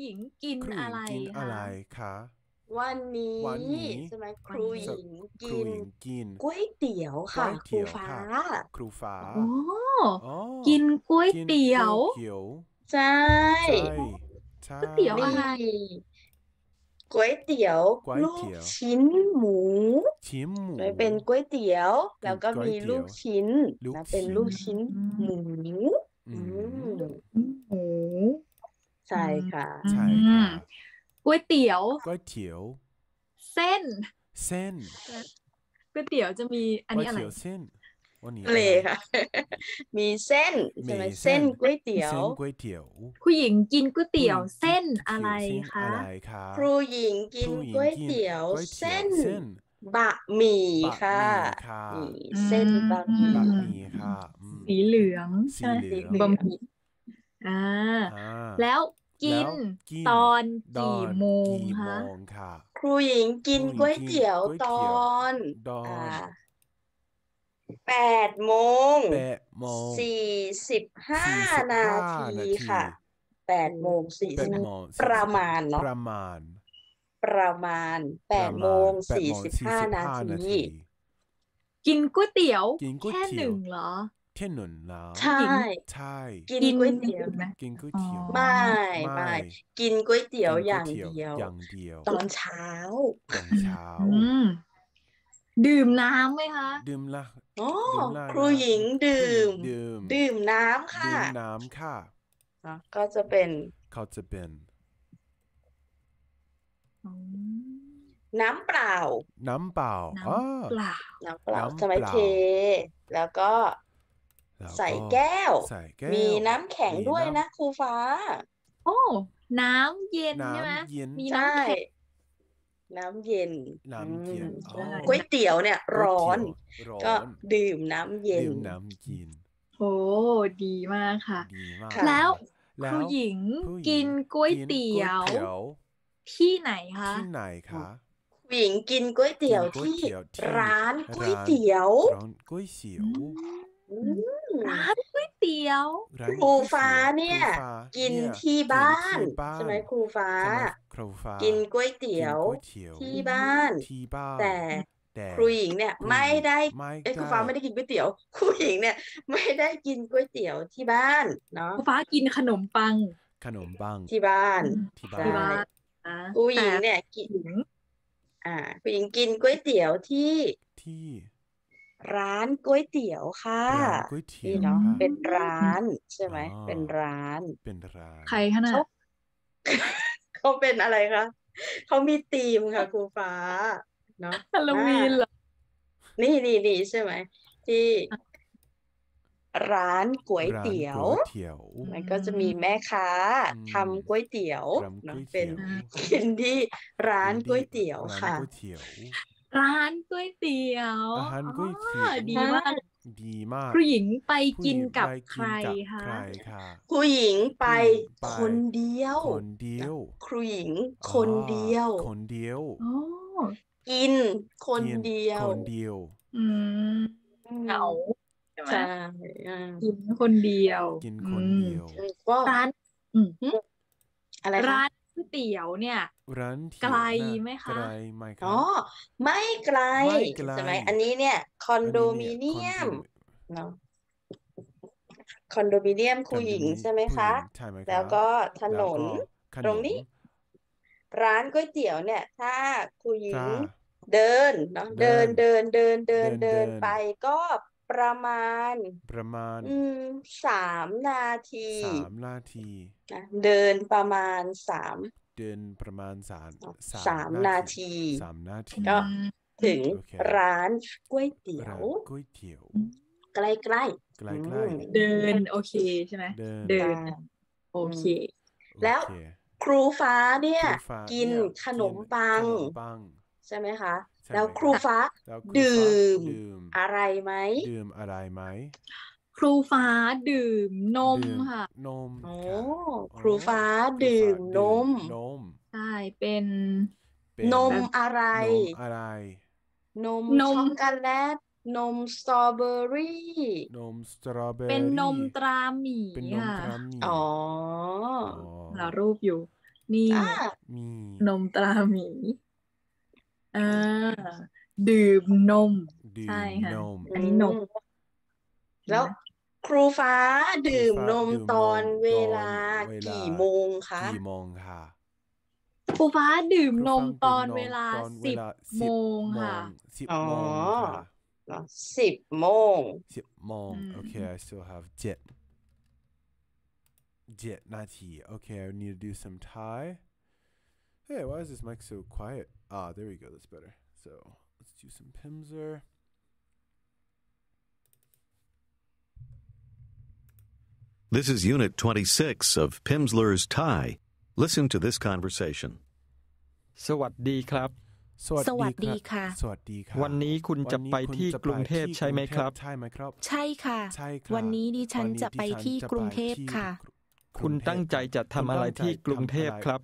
หญิงกินอะไรคินอะไรคะวันนี้ใช่ไหมครูหญิงกินกินก๋วยเตี๋ยวค่ะครูฟ้า ครูฟ้าอ๋อกินก๋วยเตี๋ยวใช่ก๋วยเตี๋ยวอะไรก๋วยเตี๋ยวลูกชิ้นหมูชิ้นหมูเป็นก๋วยเตี๋ยว แล้วก็มีลูกชิ้นแล้วเป็นลูกชิ้นหมูหมูช่ค่ะใช่ก๋วยเตี๋ยวก๋วยเตี๋ยวเส้น เส้นก๋วยเตี๋ยวจะมีอันนี้อะไรเส้นวันนี้เลยค่ะมีเส้นใช่ไหมเส้นก๋วยเตี๋ยวเส้นก๋วยเตี๋ยวผู้หญิงกินก๋วยเตี๋ยวเส้นอะไรคะครูหญิงกินก๋วยเตี๋ยวเส้นบะหมี่ค่ะเส้นบะหมี่ค่ะสีเหลืองใช่หมบะหมี่อ่าแล้วกินตอนกี่โมงคะครูหญิงกินก๋วยเตี๋ยวตอนแปดโมงสี่สิบห้านาทีค่ะแปดโมงสี่สิบประมาณเนาะประมาณ ประมาณแปดโมงสี่สิบห้านาทีกินก๋วยเตี๋ยวแค่หนึ่งเหรอเทนนนลาวใช่ใช่ กินก๋วยเตี๋ยวไหมกินก๋วยเตี๋ยวไม่ไม่ กินก๋วยเตี๋ยวอย่างเดียวอย่างเดียวตอนเช้าตอนเช้าดื่มน้ำไหมคะดื่มละโอ้ครูหญิงดื่ม ดื่มดื่มน้ำค่ะดื่มน้ำค่ะก็จะเป็นเขาจะเป็น น้ำเปล่า น้ำเปล่าน้ำเปล่าน้ำเปล่าสมัยเทแล้วก็แล้วใส่แก้วใส่แก้มีน้ำแข็งด้วยนะครูฟ้า โอ้ น้ำเย็นใช่ไหมมีน้ำแข็งน้ำเย็นน้ำเย็นก๋วยเตี๋ยวเนี่ยร้อน ก็ดื่มน้ำเย็นดื่มน้ำกินโอ้ดีมากค่ะดีมากแล้วครูหญิงกินก๋วยเตี๋ยว ที่ไหนคะที่ไหนคะหญิงกินก๋วยเตี๋ยวที่ ร้านก๋วยเตี๋ยวร้านก๋วยเตี๋ยวร้านก๋วยเตี๋ยวครูฟ้าเนี่ย กินที่บ้านใช่ไหมครูฟ้ากินก๋วยเตี๋ยวที่บ้าน แต่ครูหญิงเนี่ยไม่ได้ไอ้ครูฟ้าไม่ได้กินก๋วยเตี๋ยวครูหญิงเนี่ยไม่ได้กินก๋วยเตี๋ยวที่บ้านเนาะครูฟ้ากินขนมปังขนมปังที่บ้านที่บ้านครูหญิงเนี่ยกิน อ่าครูหญิงกินก๋วยเตี๋ยวที่ที่ร้านก๋วยเตี๋ยวค่ะก๋วยเตี๋ยวนี่เนาะเป็นร้านใช่ไหมเป็นร้านเป็นร้าน ใครคะน่ะเขาเป็นอะไรคะเขามีธีมค่ะครูฟ้าเนาะฮาโลวีนเหรอนี่นี่นี่ใช่ไหมที่ ร้านก๋วยเตี๋ยวมันก็จะมีแม่ค้าทำก๋วยเตี๋ยวเป็นกินที่ ร้านก๋วยเตี๋ยวค่ะร้านก๋วยเตี๋ยวร้านก๋วยเตี๋ยวดีมากดีมาก ผู้หญิงไปกินกับใครคะผู้หญิงไปคนเดียวคนเดียวครูหญิงคนเดียว คนเดียว กินคนเดียว คนเดียวเหงาใช่ไหมกินคนเดียวกินคนเดียวร้านอะไรร้านก๋เตี๋ยวเนี่ย ร้านไกลไหมคะไกลไหมครับอ๋อ ไม่ไกลใช่ไหมอันนี้เนี่ยคอนโดมิเนียมเนาะ คอนโดมิเนียมครูหญิงใช่ไหมคะใช่แล้วก็ถนนตรงนี้ ร้านก๋วยเตี๋ยวเนี่ย ถ้าครูหญิงเดินเนาะเดินเดินเดินเดินเดินไปก็ประมาณประมาณสามนาทีสามนาที เดินประมาณสามเดินประมาณสามสามนาทีสามนาทีก็ถึงร้านก๋วยเตี๋ยวก๋วยเตี๋ยวใกล้ใกล้ใกล้ใกล้เดินโอเคใช่ไหมเดินโอเค แล้วครูฟ้าเนี่ย กินขนมปังใช่ไหมคะแล้วครูฟ้า ดื่มอะไรไหมดื่มอะไรไหม ครูฟ้าดื่มนมค่ะนมโอ้ครูฟ้าดื่มนมนม ใช่เป็นนมอะไรอะไร นมนมช็อกโกแลตนมสตรอเบอรี่นมสตรอเบอรี่ เป็นนมตราหมีเป็นอ๋อหารูปอยู่ นี่มีนมตราหมีอ่าดื่มนมดื่ใช่มค่ะนมอันนี้นม แล้ว ครูฟ้าดื่มนมตอนเวลา กี่โมงคะกี่โมงค่ะ ครูฟ้าดื่มนมตอนเวลาสิบโมงค่ะสิบอ๋อโมงค่ะสิบโมงสิบโมงอเค okay I still have เจ็ดเจ็ดนาที okay I need to do some Thai hey why is this mic so quiet Ah, there we go. That's better. So let's do some Pimzer. This is Unit 26 of Pimsleur's Thai. Listen to this conversation. สวัสดีครับ สวัสดีค่ะสวัสดีค่ะ วันนี้คุณจะไปที่กรุงเทพใช่ไหมครับใช่ไหมครับ ใช่ค่ะ วันนี้ดิฉันจะไปที่กรุงเทพค่ะ คุณตั้งใจจะทำอะไรที่กรุงเทพครับ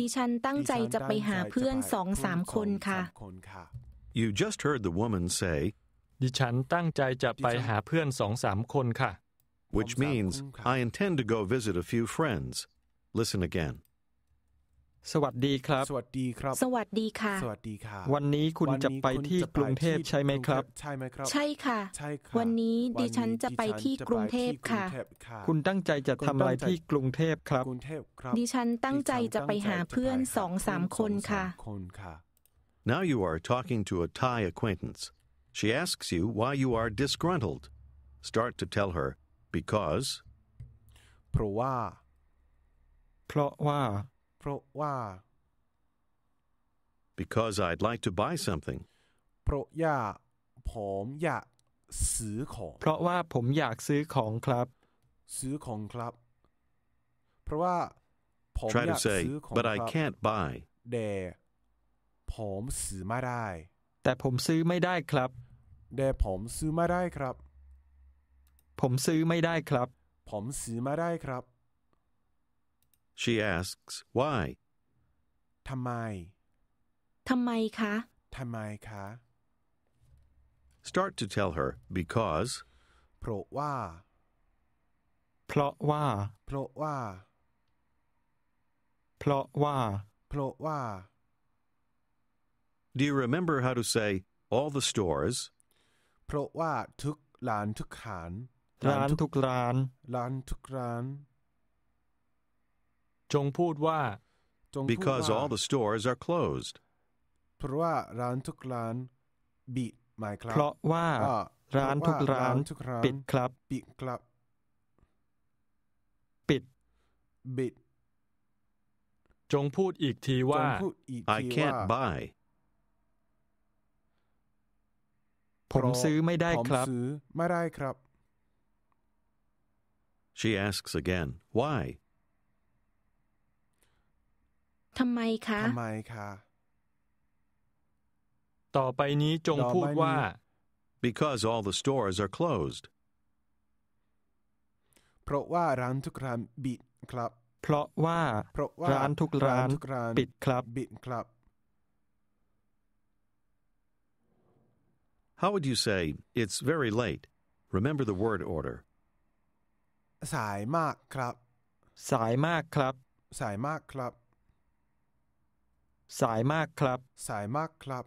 ดิฉันตั้งใจจะไปหาเพื่อนสองสามคนค่ะ You just heard the woman say ดิฉันตั้งใจจะไปหาเพื่อนสองสามคนค่ะ which means I intend to go visit a few friends. Listen again. สวัสดีครับสวัสดีครับสวัสดีค่ะสวัสดีค่ะ วันนี้คุณจะไปที่กรุงเทพใช่ไหมครับใช่ไหมครับใช่ค่ะใช่ค่ะ วันนี้ดิฉันจะไปที่กรุงเทพค่ะ คุณตั้งใจจะทำอะไรที่กรุงเทพครับกรุงเทพครับ ดิฉันตั้งใจจะไปหาเพื่อนสองสามคนค่ะ Now you are talking to a Thai acquaintance. She asks you why you are disgruntled. Start to tell her because เพราะว่า เพราะว่าเพราะว่า because I'd like to buy something เพราะอย่าผมอยากซื้อของ เพราะว่าผมอยากซื้อของครับ ซื้อของครับ เพราะว่าผมอยากซื้อของ but I can't buy แต่ผมซื้อไม่ได้ แต่ผมซื้อไม่ได้ครับแต่ผมซื้อไม่ได้ครับ ผมซื้อไม่ได้ครับ ผมซื้อไม่ได้ครับ She asks why. ทำไมทำไมคะทำไมคะ Start to tell her because เพราะว่าเพราะว่า เพราะว่า เพราะว่าเพราะว่า Do you remember how to say all the stores เพราะว่าทุกร้านทุกขาน ร้านทุกร้าน ร้านทุกร้านจงพูดว่า because all the stores are closed. เพราะว่า ร้านทุกร้านบิดหมายครับ เพราะว่า ร้านทุกร้านปิดครับปิดครับปิดบิด จงพูดอีกทีว่า I can't buy. ผมซื้อไม่ได้ครับซื้อไม่ได้ครับ She asks again, Why? ทำไมคะทำไมคะ ต่อไปนี้จงพูดว่า because all the stores are closed เพราะว่าร้านทุกร้านปิดครับ เพราะว่าเพราะว่าร้านทุกร้านปิดครับปิดครับ How would you say it's very late? Remember the word order. สายมากครับ สายมากครับ สายมากครับสายมากครับ สายมากครับ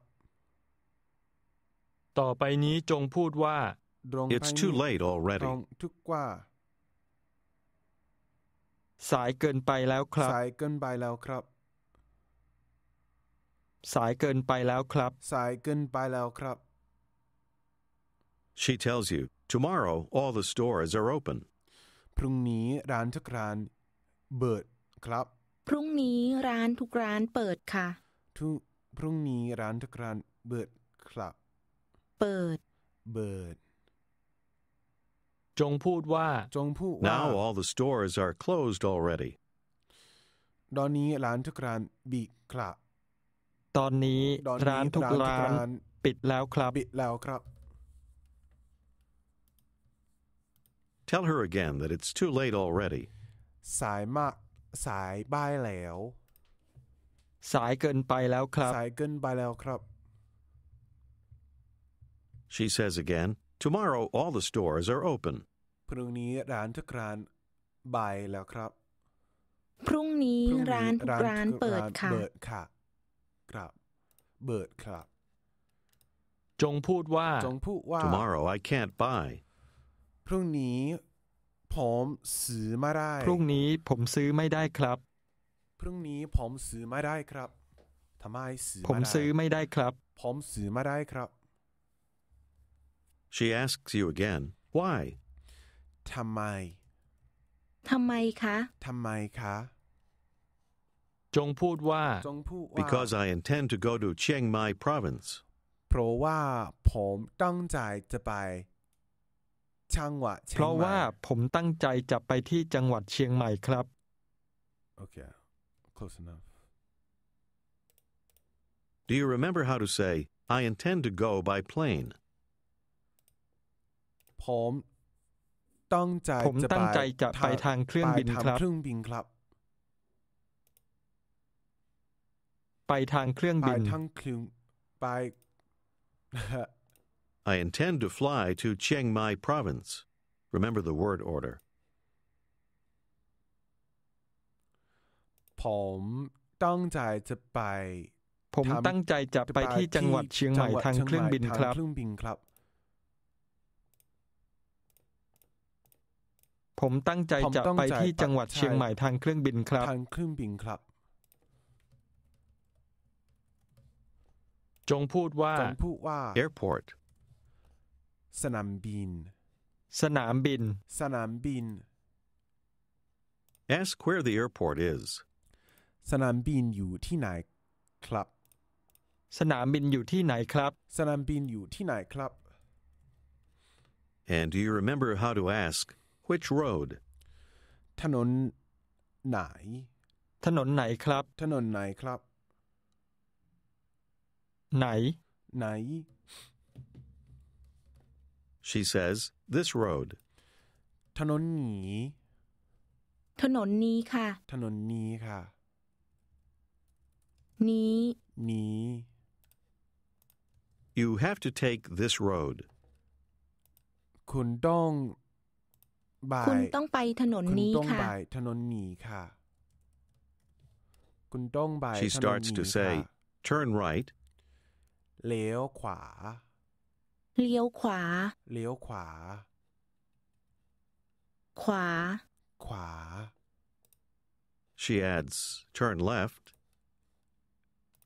ต่อไปนี้จงพูดว่า It's too late already ทุกว่า สายเกินไปแล้วครับ สาย เกินไปแล้วครับ สายเกินไปแล้วครับ สายเกินไปแล้วครับ She tells you tomorrow all the stores are open พรุ่งนี้ร้านทุกร้านเปิดครับพรุ่งนี้ร้านทุกร้านเปิดค่ะทุพรุ่งนี้ร้านทุกร้านเปิดครับ เปิด เปิดจงพูดว่าจงพูดว่า Now all the stores are closed already ตอนนี้ร้านทุกร้านบิดครับ ตอนนี้นนร้านทุกร้านานปิดแล้วครับปิดแล้วครับ Tell her again that it's too late already. สายมากสายบายแล้ว สายเกินไปแล้วครับสายเกินไปแล้วครับ She says again, Tomorrow all the stores are open. พรุ่งนี้ร้านทุกร้านบ่ายแล้วครับ พรุ่งนี้ร้านทุกร้านเปิดค่ะเปิดค่ะ ครับเปิดครับ จงพูดว่า จงพูดว่า Tomorrow I can't buy พรุ่งนี้ผมซื้อไม่ได้พรุ่งนี้ผมซื้อไม่ได้ครับ พรุ่งนี้ผมซื้อไม่ได้ครับทำไมซื้อผมซื้อไม่ได้ครับ ผมซื้อไม่ได้ครับ She asks you again why ทำไมทำไมคะทำไมคะ จงพูดว่า because I intend to go to Chiang Mai province เพราะว่า ผมตั้งใจจะไปจังหวัดเพราะว่าผมตั้งใจจะไปที่จังหวัดเชียงใหม่ครับโอเค close enough. Do you remember how to say I intend to go by plane? ผมตั้งใจผมตั้งใจจะไปทางเครื่องบินครับเครื่องบินครับ ไปทางเครื่องบินไปทางเครื่องไป I intend to fly to Chiang Mai province. Remember the word order. ผมตั้งใจจะไปผมตั้งใจจะไปที่จังหวัดเชียงใหม่ทางเครื่องบินครับผมตั้งใจจะไปที่จังหวัดเชียงใหม่ทางเครื่องบินครับทางเครื่องบินครับ จงพูดว่า airport สนามบิน สนามบิน สนามบิน Ask where the airport is สนามบินอยู่ที่ไหน ครับ สนามบินอยู่ที่ไหน ครับ สนามบินอยู่ที่ไหน ครับ And do you remember how to ask which road ถนน ไหน ถนนไหน ครับ ถนนไหน ครับ ไหน ไหน She says, this road. ถนนนี้ ถนนนี้ค่ะ ถนนนี้ค่ะนี้นี้ You have to take this road. คุณต้องคุณต้องไปถนนนี้คุณต้องค่ะถนนนี้ค่ะคุณต้องบ่าย She ถนน starts to say, turn right, เลี้ยวขวาเลี้ยวขวาเลี้ยวขวา ขวา ขวา She adds, turn left.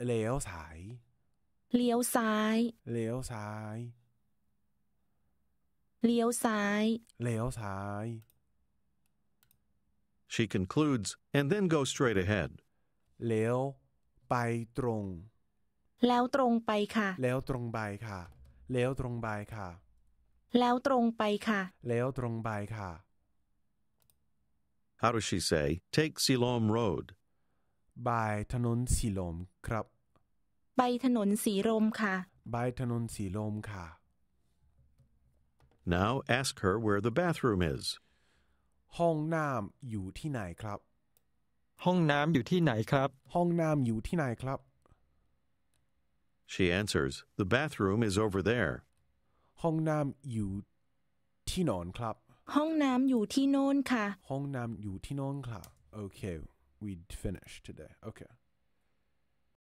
เลี้ยวซ้ายเลี้ยวซ้าย เลี้ยวซ้ายเลี้ยวซ้ายเลี้ยวซ้าย She concludes, and then go straight ahead. เลี้ยวไปตรง แล้วตรงไปค่ะ แล้วตรงไปค่ะแล้วตรงไปค่ะ แล้วตรงไปค่ะ แล้วตรงไปค่ะ How does she say take s i l o m Road ไปถนนสีลมครับไปถนนสีลมค่ะไปถนนสีลมค่ะ Now ask her where the bathroom is ห้องน้ำอยู่ที่ไหนครับ ห้องน้ำอยู่ที่ไหนครับ ห้องน้ำอยู่ที่ไหนครับ She answers, The bathroom is over there. ห้องน้ำอยู่ที่นอนครับ ห้องน้ำอยู่ที่โน่นค่ะ ห้องน้ำอยู่ที่นอนครับ Okay, we'd finish today. Okay.